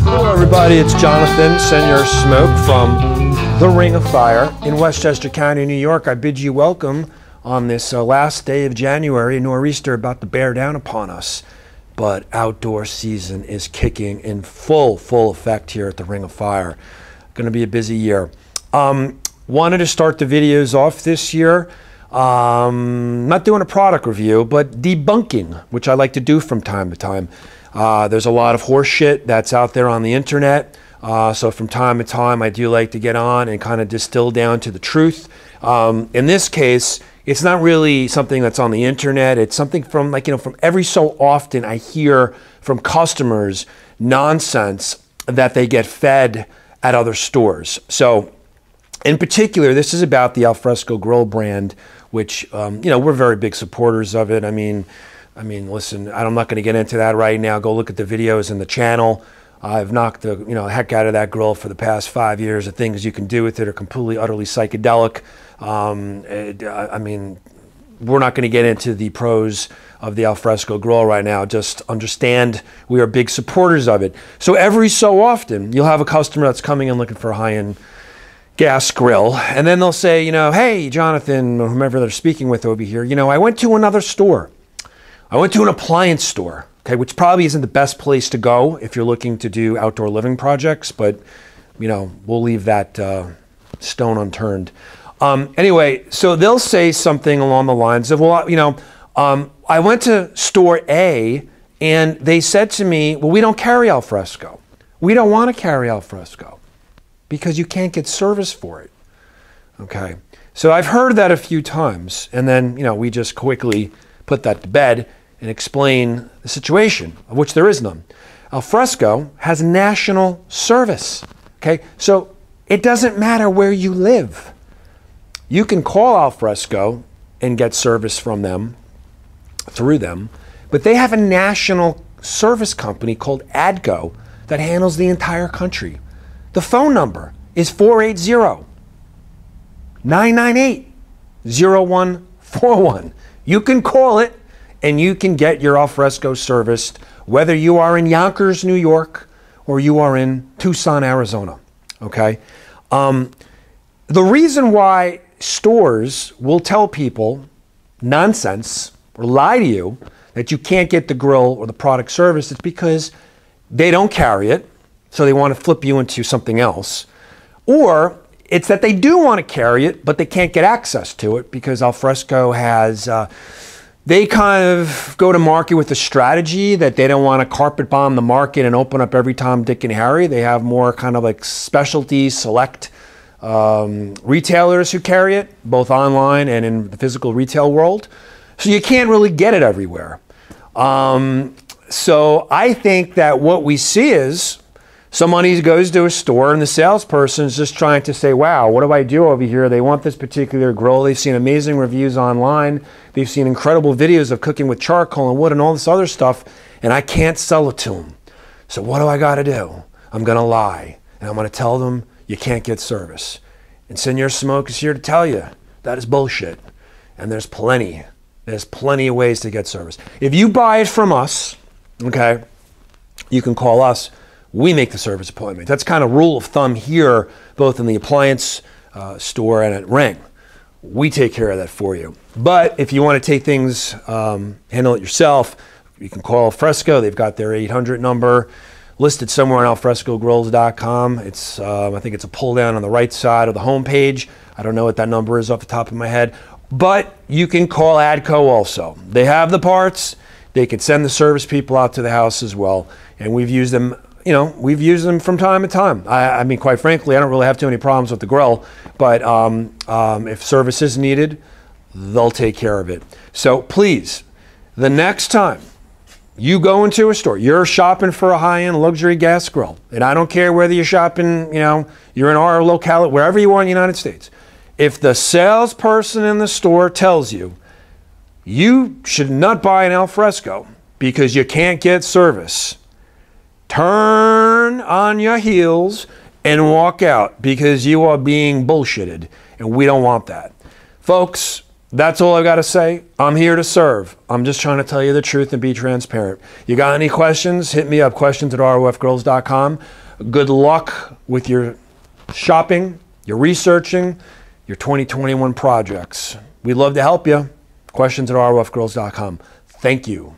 Hello, everybody. It's Jonathan Senor Smoke from The Ring of Fire in Westchester County, New York. I bid you welcome on this uh, last day of January. Nor'easter about to bear down upon us, but outdoor season is kicking in full, full effect here at The Ring of Fire. Going to be a busy year. Um, Wanted to start the videos off this year. Um, not doing a product review, but debunking, which I like to do from time to time. Uh, there's a lot of horseshit that's out there on the internet. Uh, so from time to time, I do like to get on and kind of distill down to the truth. Um, in this case, it's not really something that's on the internet. It's something from like you know from every so often I hear from customers nonsense that they get fed at other stores. So in particular, this is about the Alfresco Grill brand, which um, you know we're very big supporters of it. I mean, I mean, listen, I'm not going to get into that right now. Go look at the videos in the channel. I've knocked the you know heck out of that grill for the past five years. The things you can do with it are completely, utterly psychedelic. Um, it, I mean, we're not going to get into the pros of the alfresco grill right now. Just understand we are big supporters of it. So every so often, you'll have a customer that's coming in looking for a high-end gas grill. And then they'll say, you know, hey, Jonathan, or whomever they're speaking with over here, you know, I went to another store. I went to an appliance store, okay, which probably isn't the best place to go if you're looking to do outdoor living projects, but, you know, we'll leave that uh, stone unturned. Um, anyway, so they'll say something along the lines of, well, you know, um, I went to store A and they said to me, well, we don't carry alfresco. We don't want to carry alfresco because you can't get service for it. Okay. So I've heard that a few times. And then, you know, we just quickly put that to bed and explain the situation, of which there is none. Alfresco has national service. Okay. So it doesn't matter where you live. You can call Alfresco and get service from them through them, but they have a national service company called ADCO that handles the entire country. The phone number is 480 998 0141. You can call it and you can get your alfresco serviced whether you are in Yonkers, New York, or you are in Tucson, Arizona. Okay? Um, the reason why stores will tell people nonsense or lie to you that you can't get the grill or the product service is because they don't carry it so they want to flip you into something else. Or it's that they do want to carry it, but they can't get access to it because Alfresco has. Uh, they kind of go to market with a strategy that they don't want to carpet bomb the market and open up every Tom, Dick, and Harry. They have more kind of like specialty, select um, retailers who carry it, both online and in the physical retail world. So you can't really get it everywhere. Um, so I think that what we see is some money goes to a store, and the salesperson is just trying to say, wow, what do I do over here? They want this particular grill. They've seen amazing reviews online. They've seen incredible videos of cooking with charcoal and wood and all this other stuff, and I can't sell it to them. So, what do I got to do? I'm going to lie, and I'm going to tell them you can't get service. And Senor Smoke is here to tell you that is bullshit. And there's plenty. There's plenty of ways to get service. If you buy it from us, okay, you can call us we make the service appointment. That's kind of rule of thumb here, both in the appliance uh, store and at Ring. We take care of that for you. But if you want to take things, um, handle it yourself, you can call Fresco. They've got their 800 number listed somewhere on alfrescogrills.com. It's um, I think it's a pull down on the right side of the homepage. I don't know what that number is off the top of my head, but you can call Adco also. They have the parts. They can send the service people out to the house as well, and we've used them you know, we've used them from time to time. I, I, mean, quite frankly, I don't really have too many problems with the grill, but um, um, if service is needed, they'll take care of it. So please, the next time you go into a store, you're shopping for a high-end luxury gas grill, and I don't care whether you're shopping, you know, you're in our locale, wherever you are in the United States. If the salesperson in the store tells you you should not buy an alfresco because you can't get service, Turn on your heels and walk out because you are being bullshitted. And we don't want that. Folks, that's all I've got to say. I'm here to serve. I'm just trying to tell you the truth and be transparent. You got any questions? Hit me up, questions at rofgirls.com. Good luck with your shopping, your researching, your 2021 projects. We'd love to help you. Questions at rofgirls.com. Thank you.